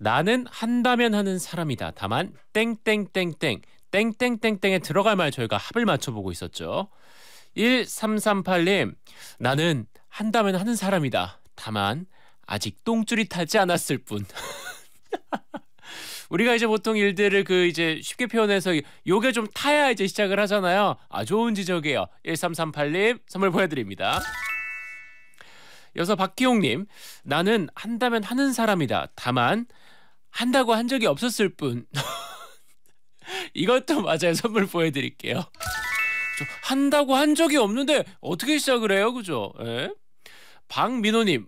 나는 한다면 하는 사람이다. 다만 땡땡땡땡 땡땡땡땡에 들어갈 말 저희가 합을 맞춰보고 있었죠. 1338님 나는 한다면 하는 사람이다. 다만 아직 똥줄이 타지 않았을 뿐. 우리가 이제 보통 일들을 그 이제 쉽게 표현해서 요게 좀 타야 이제 시작을 하잖아요. 아 좋은 지적이에요. 1338님 선물 보여드립니다. 여서 박기용님 나는 한다면 하는 사람이다. 다만 한다고 한 적이 없었을 뿐 이것도 맞아요 선물 보여드릴게요 한다고 한 적이 없는데 어떻게 시작을 해요 그죠 에? 예? 박민호님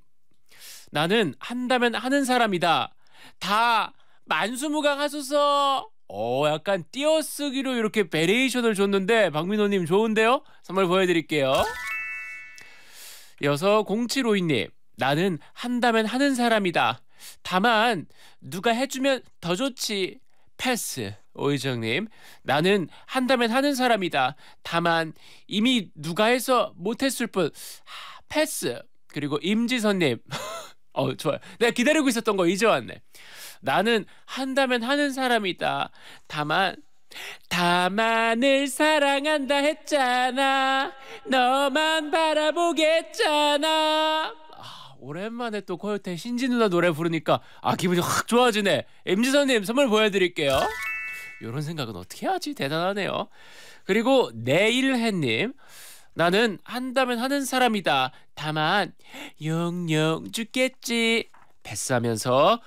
나는 한다면 하는 사람이다 다 만수무강 하소서 어 약간 띄어쓰기로 이렇게 베리에이션을 줬는데 박민호님 좋은데요 선물 보여드릴게요 이어서 0752님 나는 한다면 하는 사람이다 다만 누가 해주면 더 좋지. 패스. 오의정님, 나는 한다면 하는 사람이다. 다만 이미 누가 해서 못했을 뿐. 하, 패스. 그리고 임지선님. 어 좋아요. 내가 기다리고 있었던 거잊어 왔네. 나는 한다면 하는 사람이다. 다만 다만을 사랑한다 했잖아. 너만 바라보겠잖아. 오랜만에 또 코요태 신지 누나 노래 부르니까 아 기분이 확 좋아지네. MZ 선님 선물 보여드릴게요. 이런 생각은 어떻게 하지 대단하네요. 그리고 내일해님 나는 한다면 하는 사람이다. 다만 영영 죽겠지. 패스하면서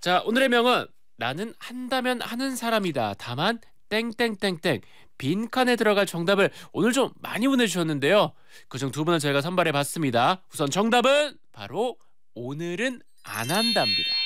자 오늘의 명언 나는 한다면 하는 사람이다. 다만 땡땡땡땡 빈칸에 들어갈 정답을 오늘 좀 많이 보내주셨는데요. 그 중 두 분은 저희가 선발해 봤습니다. 우선 정답은 바로 오늘은 안 한답니다.